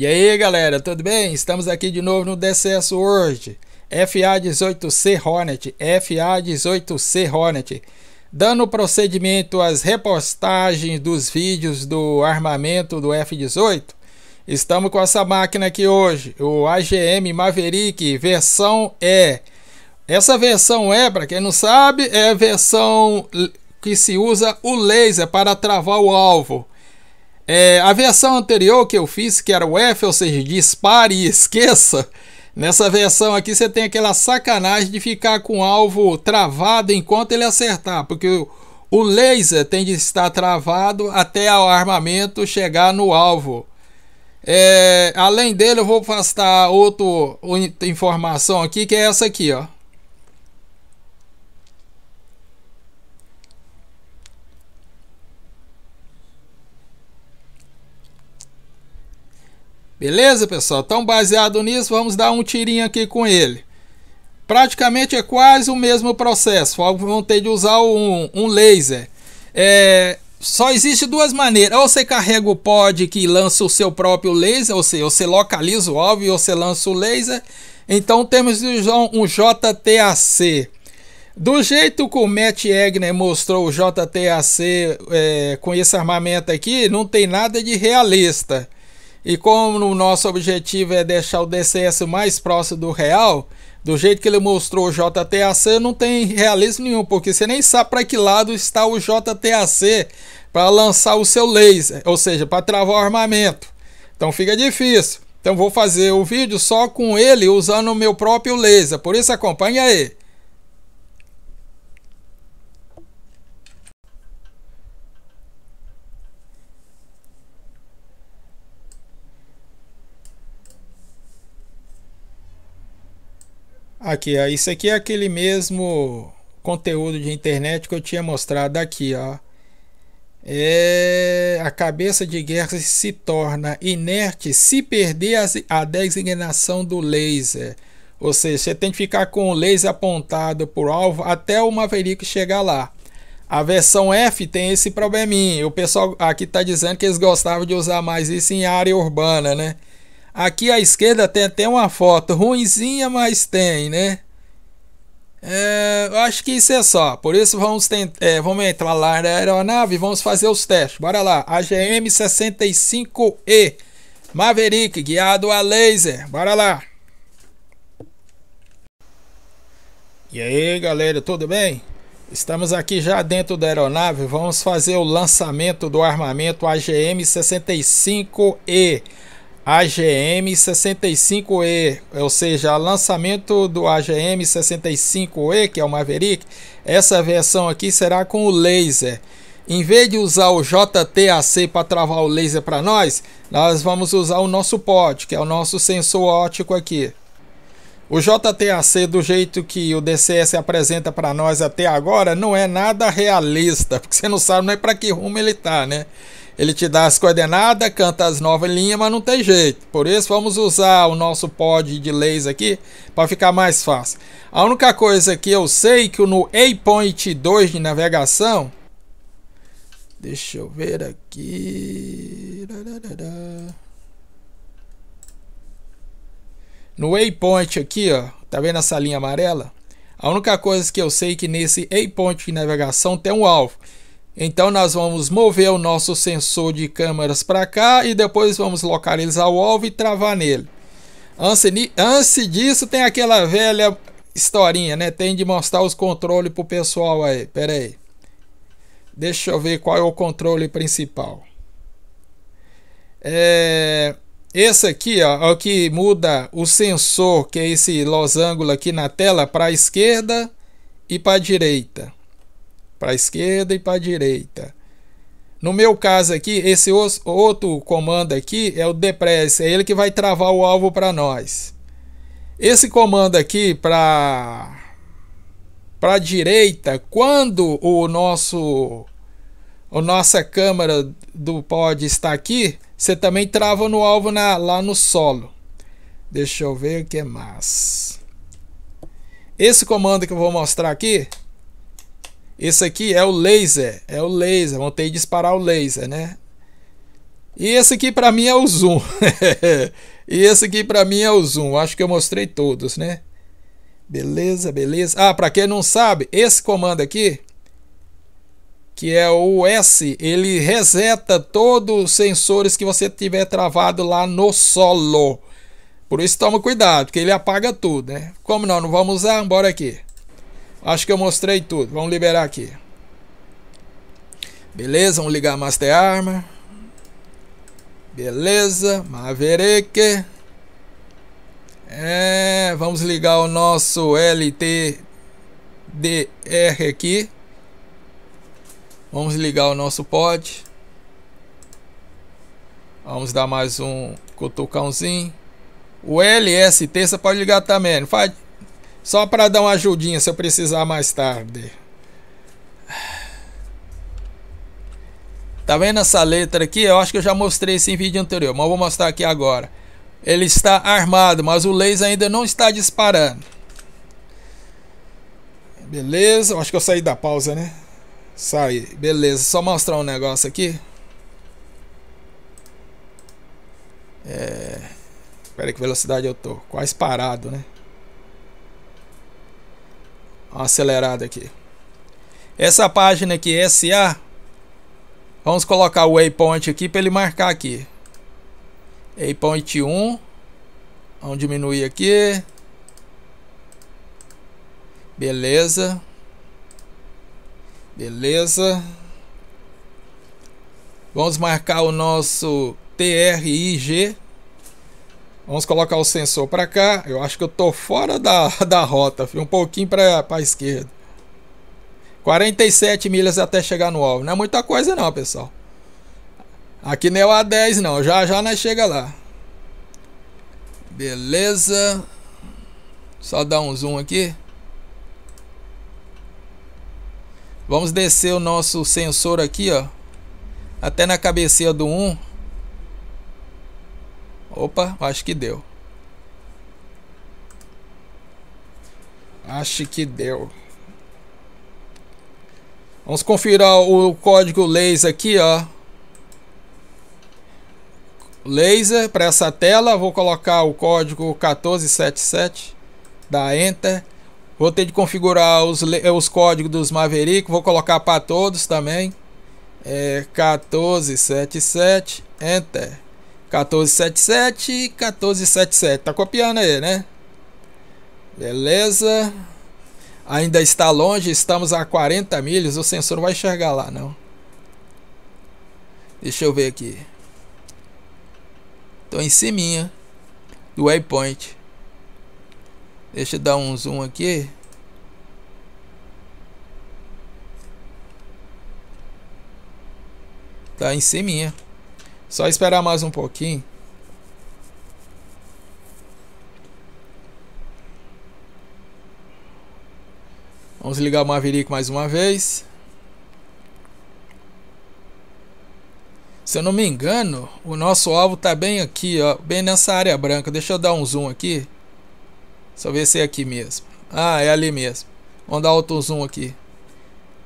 E aí galera, tudo bem? Estamos aqui de novo no DCS World FA18C Hornet, FA18C Hornet Dando procedimento às repostagens dos vídeos do armamento do F-18 Estamos com essa máquina aqui hoje, o AGM Maverick versão E Essa versão E, para quem não sabe, é a versão que se usa o laser para travar o alvo é, a versão anterior que eu fiz, que era o F, ou seja, dispare e esqueça. Nessa versão aqui você tem aquela sacanagem de ficar com o alvo travado enquanto ele acertar, porque o laser tem de estar travado até o armamento chegar no alvo. É, além dele, eu vou afastar outra informação aqui, que é essa aqui, ó. Beleza, pessoal? Então, baseado nisso, vamos dar um tirinho aqui com ele. Praticamente é quase o mesmo processo. Vão ter de usar um, um laser. É, só existe duas maneiras. Ou você carrega o pod que lança o seu próprio laser, ou seja, você localiza o alvo e você lança o laser. Então temos um JTAC. Do jeito que o Matt Egner mostrou o JTAC é, com esse armamento aqui, não tem nada de realista. E como o nosso objetivo é deixar o DCS mais próximo do real, do jeito que ele mostrou o JTAC, não tem realismo nenhum, porque você nem sabe para que lado está o JTAC para lançar o seu laser, ou seja, para travar o armamento. Então fica difícil. Então vou fazer o vídeo só com ele usando o meu próprio laser, por isso acompanha aí. Aqui, ó, isso aqui é aquele mesmo conteúdo de internet que eu tinha mostrado aqui, ó. É, a cabeça de guerra se torna inerte se perder a, a designação do laser. Ou seja, você tem que ficar com o laser apontado por alvo até o Maverick chegar lá. A versão F tem esse probleminha. O pessoal aqui está dizendo que eles gostavam de usar mais isso em área urbana, né? Aqui à esquerda tem até uma foto ruimzinha, mas tem, né? É, eu acho que isso é só. Por isso vamos, é, vamos entrar lá na aeronave e vamos fazer os testes. Bora lá. AGM-65E Maverick guiado a laser. Bora lá. E aí galera, tudo bem? Estamos aqui já dentro da aeronave. Vamos fazer o lançamento do armamento AGM-65E. AGM-65E, ou seja, lançamento do AGM-65E, que é o Maverick, essa versão aqui será com o laser. Em vez de usar o JTAC para travar o laser para nós, nós vamos usar o nosso pod, que é o nosso sensor óptico aqui. O JTAC, do jeito que o DCS apresenta para nós até agora, não é nada realista, porque você não sabe nem para que rumo ele está, né? Ele te dá as coordenadas, canta as novas linhas, mas não tem jeito. Por isso vamos usar o nosso pod de leis aqui para ficar mais fácil. A única coisa que eu sei que no Waypoint 2 de navegação, deixa eu ver aqui. No Waypoint aqui, ó, tá vendo essa linha amarela? A única coisa que eu sei é que nesse waypoint de navegação tem um alvo. Então nós vamos mover o nosso sensor de câmeras para cá e depois vamos localizar o alvo e travar nele. Antes disso tem aquela velha historinha, né? Tem de mostrar os controles pro pessoal aí. Pera aí. Deixa eu ver qual é o controle principal. É... Esse aqui, ó, é o que muda o sensor, que é esse losango aqui na tela, para a esquerda e para a direita para a esquerda e para a direita. No meu caso aqui, esse outro comando aqui é o depress, é ele que vai travar o alvo para nós. Esse comando aqui para para a direita, quando o nosso a nossa câmera do pod está aqui, você também trava no alvo na, lá no solo. Deixa eu ver o que é mais. Esse comando que eu vou mostrar aqui esse aqui é o laser, é o laser, vão ter que disparar o laser, né? E esse aqui para mim é o zoom. e esse aqui para mim é o zoom. Acho que eu mostrei todos, né? Beleza, beleza. Ah, para quem não sabe, esse comando aqui, que é o S, ele reseta todos os sensores que você tiver travado lá no solo. Por isso toma cuidado, que ele apaga tudo, né? Como não, não vamos usar, bora aqui. Acho que eu mostrei tudo. Vamos liberar aqui. Beleza, vamos ligar a Master Arma. Beleza, Maverick. É, vamos ligar o nosso LTDR aqui. Vamos ligar o nosso pod. Vamos dar mais um cutucãozinho. O LST você pode ligar também. Não faz só para dar uma ajudinha se eu precisar mais tarde. Tá vendo essa letra aqui? Eu acho que eu já mostrei esse vídeo anterior, mas vou mostrar aqui agora. Ele está armado, mas o laser ainda não está disparando. Beleza, acho que eu saí da pausa, né? Saí, beleza. Só mostrar um negócio aqui. É... Pera aí que velocidade eu tô. Quase parado, né? uma acelerada aqui. Essa página aqui, SA, vamos colocar o waypoint aqui para ele marcar aqui. Waypoint 1, vamos diminuir aqui. Beleza. Beleza. Vamos marcar o nosso TRIG Vamos colocar o sensor para cá. Eu acho que eu tô fora da, da rota, Fui um pouquinho para a esquerda. 47 milhas até chegar no alvo. Não é muita coisa não, pessoal. Aqui não é o A10 não, já já nós chega lá. Beleza. Só dar um zoom aqui. Vamos descer o nosso sensor aqui, ó. Até na cabeceira do 1. Opa, acho que deu. Acho que deu. Vamos conferir o código laser aqui, ó. Laser para essa tela, vou colocar o código 1477, dá enter. Vou ter de configurar os, os códigos dos Maverick, vou colocar para todos também. É 1477, enter. 1477, 1477. Tá copiando aí, né? Beleza. Ainda está longe, estamos a 40 milhas. O sensor não vai enxergar lá, não. Deixa eu ver aqui. Tô em cima do waypoint. Deixa eu dar um zoom aqui. Tá em cima. Só esperar mais um pouquinho. Vamos ligar o Maverick mais uma vez. Se eu não me engano, o nosso alvo está bem aqui, ó, bem nessa área branca. Deixa eu dar um zoom aqui. Só ver se é aqui mesmo. Ah, é ali mesmo. Vamos dar outro zoom aqui.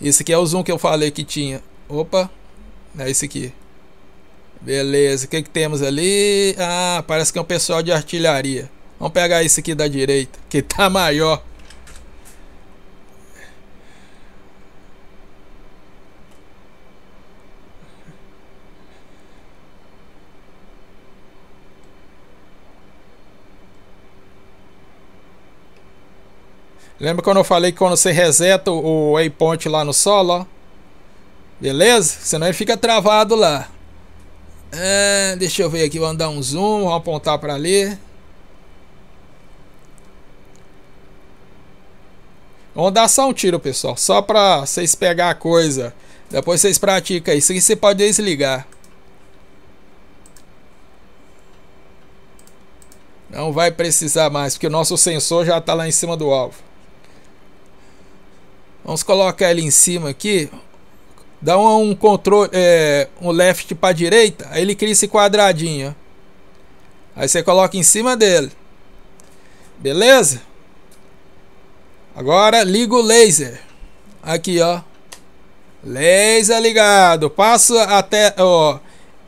Esse aqui é o zoom que eu falei que tinha. Opa, é esse aqui. Beleza, o que, que temos ali? Ah, parece que é um pessoal de artilharia. Vamos pegar esse aqui da direita, que tá maior. Lembra quando eu falei que quando você reseta o waypoint lá no solo, ó? Beleza? Senão ele fica travado lá. É, deixa eu ver aqui, vamos dar um zoom, vamos apontar para ali. Vamos dar só um tiro, pessoal, só para vocês pegar a coisa. Depois vocês praticam isso aqui, você pode desligar. Não vai precisar mais, porque o nosso sensor já está lá em cima do alvo. Vamos colocar ele em cima aqui dá um controle, é, um left para direita, aí ele cria esse quadradinho. Aí você coloca em cima dele. Beleza? Agora liga o laser. Aqui, ó. Laser ligado. Passa até, ó,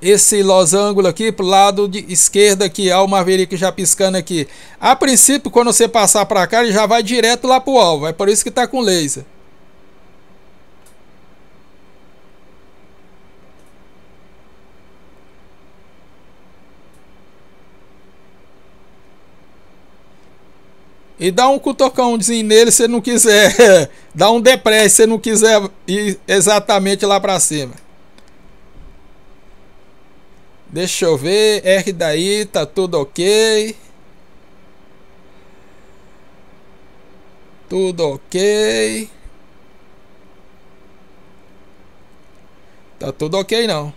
esse losango aqui pro lado de esquerda aqui, ó, o Maverick já piscando aqui. A princípio, quando você passar para cá, ele já vai direto lá pro alvo. É por isso que tá com laser. E dá um cutocãozinho nele se não quiser. dá um depressa se não quiser ir exatamente lá para cima. Deixa eu ver. R daí, tá tudo ok. Tudo ok. Tá tudo ok não.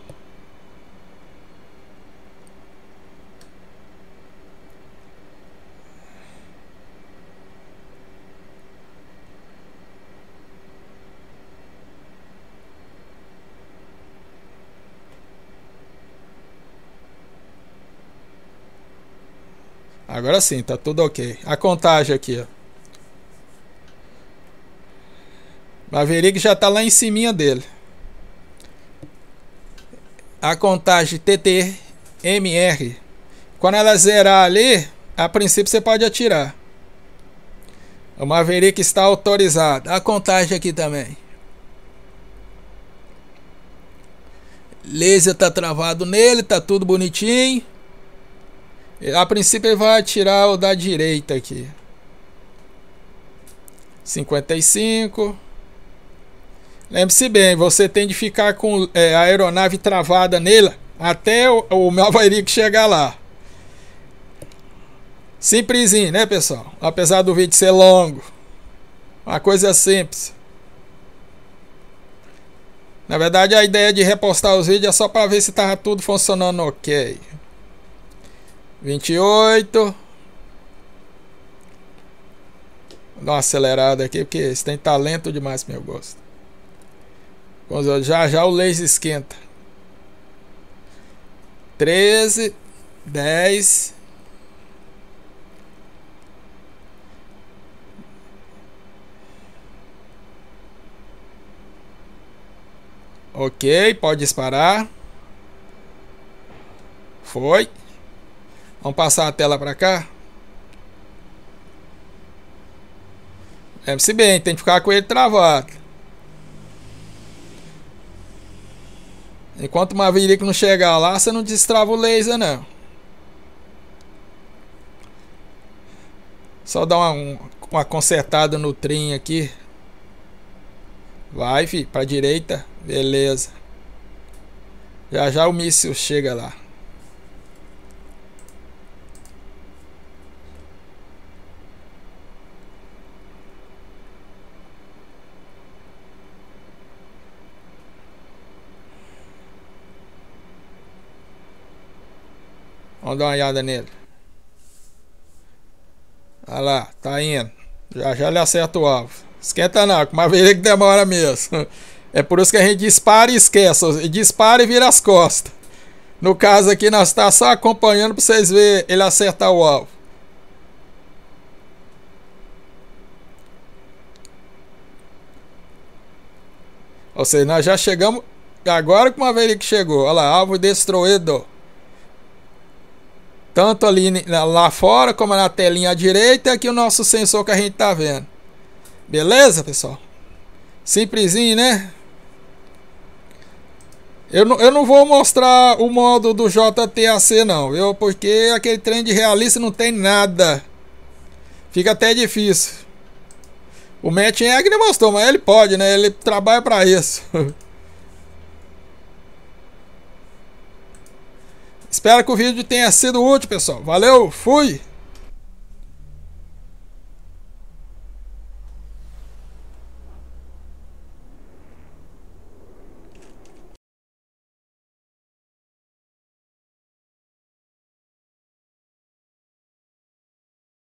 Agora sim, tá tudo ok. A contagem aqui, ó. Maverick já tá lá em cima dele. A contagem TTMR. Quando ela zerar ali, a princípio você pode atirar. O Maverick está autorizado. A contagem aqui também. Laser tá travado nele, tá tudo bonitinho. A princípio ele vai tirar o da direita aqui. 55. Lembre-se bem, você tem de ficar com é, a aeronave travada nela até o, o Malvairico chegar lá. Simplesinho, né, pessoal? Apesar do vídeo ser longo. Uma coisa simples. Na verdade, a ideia de repostar os vídeos é só para ver se tava tudo funcionando ok vinte e oito dar uma acelerada aqui, porque esse tem talento tá demais meu gosto. Já já o laser esquenta. 13, 10. Ok, pode disparar. Foi. Vamos passar a tela para cá. Lembre-se bem, tem que ficar com ele travado. Enquanto o Maverick não chegar lá, você não destrava o laser não. Só dar uma, uma consertada no trem aqui. Vai, fi, a direita. Beleza. Já já o míssil chega lá. Vamos dar uma olhada nele. Olha lá, tá indo. Já já ele acerta o alvo. Esquenta não, com uma vez é que demora mesmo. É por isso que a gente dispara e esquece. Dispara e vira as costas. No caso aqui, nós estamos tá só acompanhando para vocês verem ele acertar o alvo. Ou seja, nós já chegamos agora com a que chegou. Olha lá, alvo destruído. Tanto ali lá fora, como na telinha à direita, que o nosso sensor que a gente tá vendo. Beleza, pessoal? Simplesinho, né? Eu não, eu não vou mostrar o modo do JTAC não, eu, porque aquele trem de realista não tem nada. Fica até difícil. O Matt Egner mostrou, mas ele pode, né? Ele trabalha para isso. Espero que o vídeo tenha sido útil, pessoal. Valeu, fui!